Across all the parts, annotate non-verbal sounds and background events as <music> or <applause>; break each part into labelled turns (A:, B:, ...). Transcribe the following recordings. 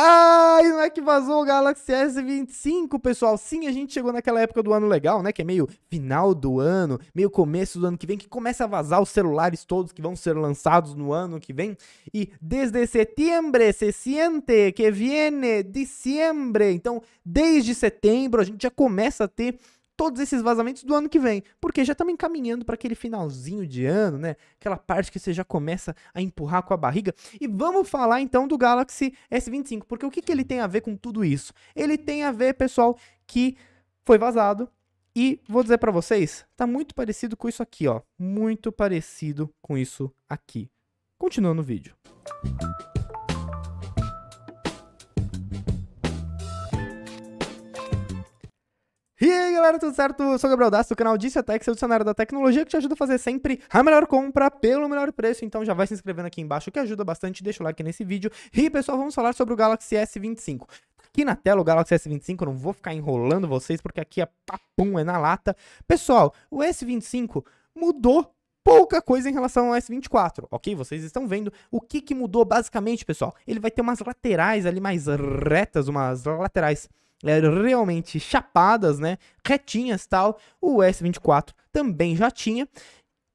A: Ai, não é que vazou o Galaxy S25, pessoal. Sim, a gente chegou naquela época do ano legal, né? Que é meio final do ano, meio começo do ano que vem, que começa a vazar os celulares todos que vão ser lançados no ano que vem. E desde setembro se sente que viene diciembre. Então, desde setembro a gente já começa a ter todos esses vazamentos do ano que vem, porque já estamos encaminhando para aquele finalzinho de ano, né? Aquela parte que você já começa a empurrar com a barriga. E vamos falar então do Galaxy S25, porque o que, que ele tem a ver com tudo isso? Ele tem a ver, pessoal, que foi vazado e vou dizer para vocês, tá muito parecido com isso aqui, ó, muito parecido com isso aqui. Continuando o vídeo. aí, galera, tudo certo? Eu sou o Gabriel Dasso, do canal Disse Tech, seu dicionário da tecnologia que te ajuda a fazer sempre a melhor compra pelo melhor preço. Então já vai se inscrevendo aqui embaixo que ajuda bastante, deixa o like nesse vídeo. E, pessoal, vamos falar sobre o Galaxy S25 tá aqui na tela o Galaxy S25, eu não vou ficar enrolando vocês porque aqui é papum, é na lata. Pessoal, o S25 mudou pouca coisa em relação ao S24, ok? Vocês estão vendo o que, que mudou basicamente, pessoal. Ele vai ter umas laterais ali mais retas, umas laterais realmente chapadas, né? Retinhas tal. O S24 também já tinha.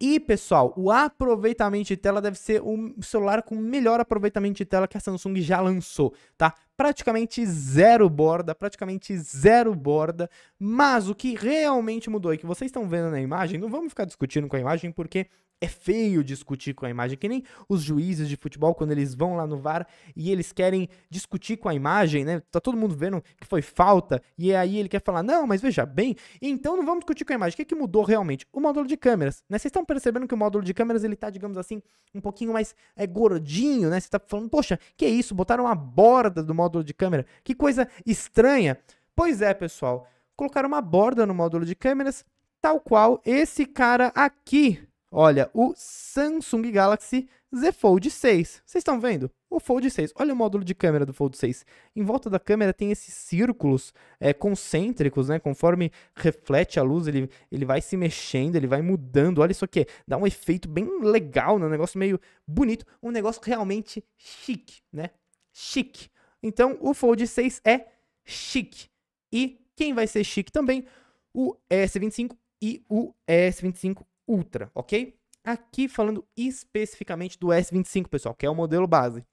A: E, pessoal, o aproveitamento de tela deve ser o celular com melhor aproveitamento de tela que a Samsung já lançou, tá? praticamente zero borda, praticamente zero borda, mas o que realmente mudou e que vocês estão vendo na imagem, não vamos ficar discutindo com a imagem porque é feio discutir com a imagem, que nem os juízes de futebol quando eles vão lá no VAR e eles querem discutir com a imagem, né? Tá todo mundo vendo que foi falta e aí ele quer falar: "Não, mas veja bem, então não vamos discutir com a imagem. O que, que mudou realmente? O módulo de câmeras, né? Vocês estão percebendo que o módulo de câmeras ele tá, digamos assim, um pouquinho mais é, gordinho, né? Você tá falando: "Poxa, que é isso? Botaram a borda do módulo módulo de câmera. Que coisa estranha. Pois é, pessoal. Colocaram uma borda no módulo de câmeras, tal qual esse cara aqui. Olha, o Samsung Galaxy Z Fold 6. Vocês estão vendo? O Fold 6. Olha o módulo de câmera do Fold 6. Em volta da câmera tem esses círculos é, concêntricos, né? Conforme reflete a luz, ele, ele vai se mexendo, ele vai mudando. Olha isso aqui. Dá um efeito bem legal, né? um negócio meio bonito. Um negócio realmente chique, né? Chique. Então, o Fold 6 é chique. E quem vai ser chique também? O S25 e o S25 Ultra, ok? Aqui falando especificamente do S25, pessoal, que é o modelo base.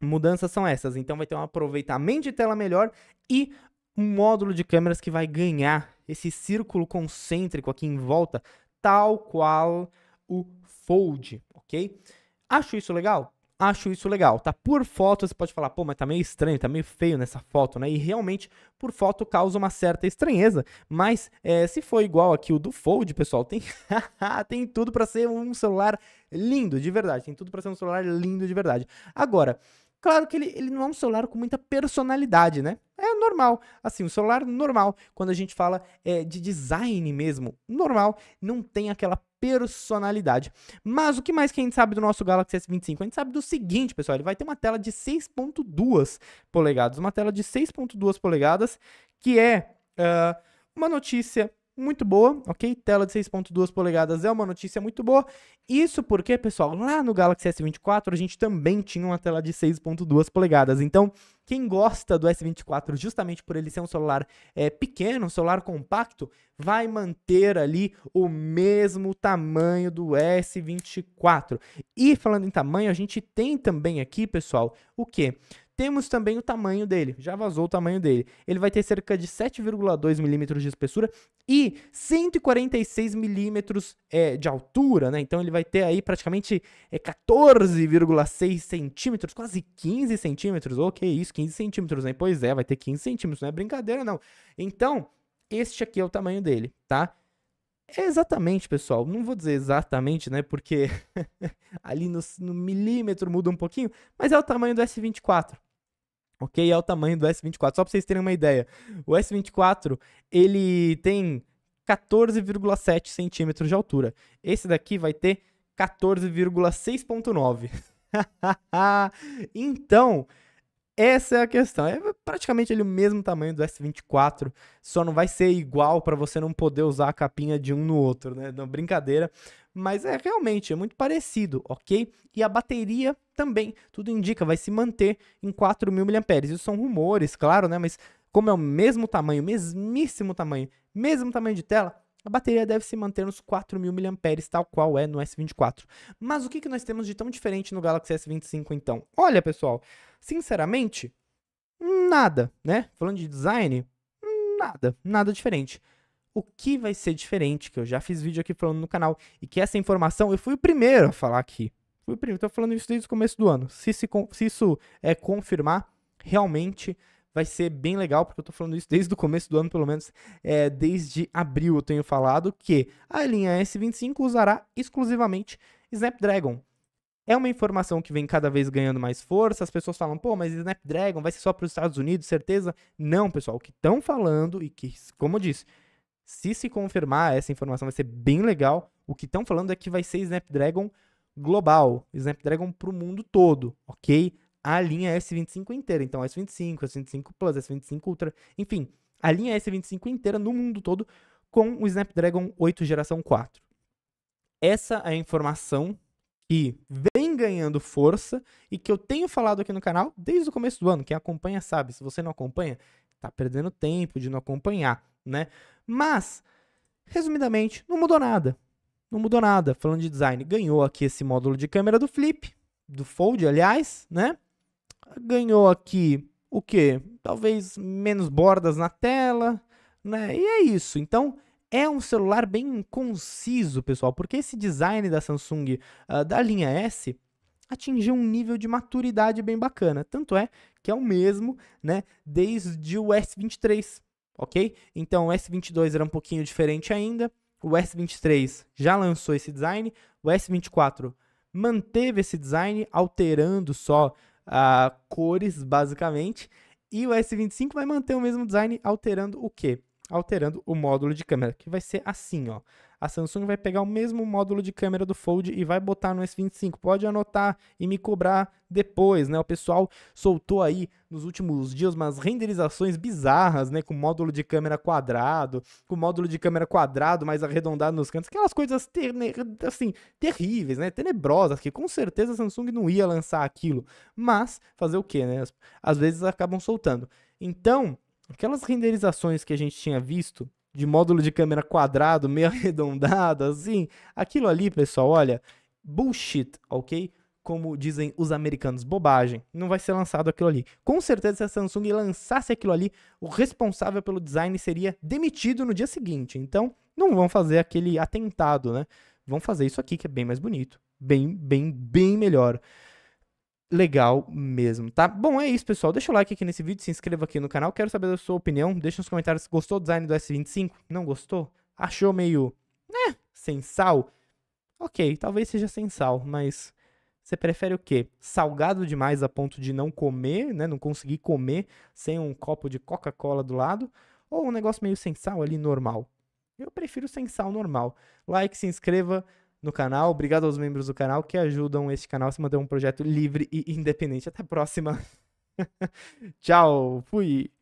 A: Mudanças são essas, então vai ter um aproveitamento de tela melhor e um módulo de câmeras que vai ganhar esse círculo concêntrico aqui em volta, tal qual o Fold, ok? Acho isso legal? acho isso legal, tá? Por foto você pode falar, pô, mas tá meio estranho, tá meio feio nessa foto, né? E realmente, por foto causa uma certa estranheza, mas é, se for igual aqui o do Fold, pessoal, tem, <laughs> tem tudo para ser um celular lindo, de verdade, tem tudo para ser um celular lindo de verdade. Agora, Claro que ele, ele não é um celular com muita personalidade, né? É normal, assim, um celular normal. Quando a gente fala é, de design mesmo, normal, não tem aquela personalidade. Mas o que mais que a gente sabe do nosso Galaxy S25? A gente sabe do seguinte, pessoal, ele vai ter uma tela de 6.2 polegadas, uma tela de 6.2 polegadas, que é uh, uma notícia muito boa, ok? Tela de 6.2 polegadas é uma notícia muito boa. Isso porque, pessoal, lá no Galaxy S24 a gente também tinha uma tela de 6.2 polegadas. Então, quem gosta do S24 justamente por ele ser um celular é, pequeno, um celular compacto, vai manter ali o mesmo tamanho do S24. E falando em tamanho, a gente tem também aqui, pessoal, o quê? Temos também o tamanho dele, já vazou o tamanho dele. Ele vai ter cerca de 7,2 milímetros de espessura e 146 milímetros é, de altura, né? Então ele vai ter aí praticamente é, 14,6 centímetros, quase 15 centímetros. Ok, isso, 15 centímetros, né? Pois é, vai ter 15 centímetros, não é brincadeira não. Então, este aqui é o tamanho dele, tá? É exatamente, pessoal. Não vou dizer exatamente, né? Porque <laughs> ali no, no, milímetro muda um pouquinho, mas é o tamanho do S24, ok? É o tamanho do S24. Só para vocês terem uma ideia, o S24 ele tem 14,7 centímetros de altura. Esse daqui vai ter 14,6,9. <laughs> então, essa é a questão. É praticamente ele o mesmo tamanho do S24, só não vai ser igual para você não poder usar a capinha de um no outro, né? Não, brincadeira mas é realmente é muito parecido, ok? E a bateria também, tudo indica, vai se manter em 4.000 mAh. Isso são rumores, claro, né? Mas como é o mesmo tamanho, mesmíssimo tamanho, mesmo tamanho de tela, a bateria deve se manter nos 4.000 mAh, tal qual é no S24. Mas o que, que nós temos de tão diferente no Galaxy S25, então? Olha, pessoal, sinceramente, nada, né? Falando de design, nada, nada diferente o que vai ser diferente, que eu já fiz vídeo aqui falando no canal, e que essa informação eu fui o primeiro a falar aqui. Fui o primeiro, estou falando isso desde o começo do ano. Se, se, se isso é confirmar, realmente vai ser bem legal, porque eu estou falando isso desde o começo do ano, pelo menos é, desde abril eu tenho falado que a linha S25 usará exclusivamente Snapdragon. É uma informação que vem cada vez ganhando mais força. As pessoas falam, pô, mas Snapdragon vai ser só para os Estados Unidos, certeza? Não, pessoal. O que estão falando e que, como eu disse, se se confirmar, essa informação vai ser bem legal. O que estão falando é que vai ser Snapdragon global, Snapdragon para o mundo todo, ok? A linha S25 inteira, então S25, S25 Plus, S25 Ultra, enfim, a linha S25 inteira no mundo todo com o Snapdragon 8 geração 4. Essa é a informação que vem ganhando força e que eu tenho falado aqui no canal desde o começo do ano. Quem acompanha sabe, se você não acompanha, tá perdendo tempo de não acompanhar né? Mas, resumidamente, não mudou nada. Não mudou nada. Falando de design, ganhou aqui esse módulo de câmera do Flip, do Fold, aliás, né? Ganhou aqui o que? Talvez menos bordas na tela, né? E é isso. Então, é um celular bem conciso, pessoal, porque esse design da Samsung uh, da linha S atingiu um nível de maturidade bem bacana. Tanto é que é o mesmo, né, desde o S23, ok? Então o S22 era um pouquinho diferente ainda, o S23 já lançou esse design, o S24 manteve esse design, alterando só uh, cores, basicamente, e o S25 vai manter o mesmo design, alterando o quê? alterando o módulo de câmera, que vai ser assim, ó. A Samsung vai pegar o mesmo módulo de câmera do Fold e vai botar no S25. Pode anotar e me cobrar depois, né? O pessoal soltou aí nos últimos dias umas renderizações bizarras, né, com módulo de câmera quadrado, com módulo de câmera quadrado mais arredondado nos cantos, aquelas coisas ter assim, terríveis, né, tenebrosas, que com certeza a Samsung não ia lançar aquilo, mas fazer o quê, né? Às vezes acabam soltando. Então, Aquelas renderizações que a gente tinha visto de módulo de câmera quadrado, meio <laughs> arredondado, assim, aquilo ali, pessoal, olha, bullshit, ok? Como dizem os americanos, bobagem. Não vai ser lançado aquilo ali. Com certeza, se a Samsung lançasse aquilo ali, o responsável pelo design seria demitido no dia seguinte. Então, não vão fazer aquele atentado, né? Vão fazer isso aqui, que é bem mais bonito. Bem, bem, bem melhor legal mesmo, tá? Bom, é isso, pessoal. Deixa o like aqui nesse vídeo, se inscreva aqui no canal. Quero saber da sua opinião. Deixa nos comentários se gostou do design do S25. Não gostou? Achou meio, né, sem sal? Ok, talvez seja sem sal, mas você prefere o quê? Salgado demais a ponto de não comer, né, não conseguir comer sem um copo de Coca-Cola do lado? Ou um negócio meio sem sal ali, normal? Eu prefiro sem sal normal. Like, se inscreva no canal. Obrigado aos membros do canal que ajudam este canal a se manter um projeto livre e independente. Até a próxima. <laughs> Tchau, fui.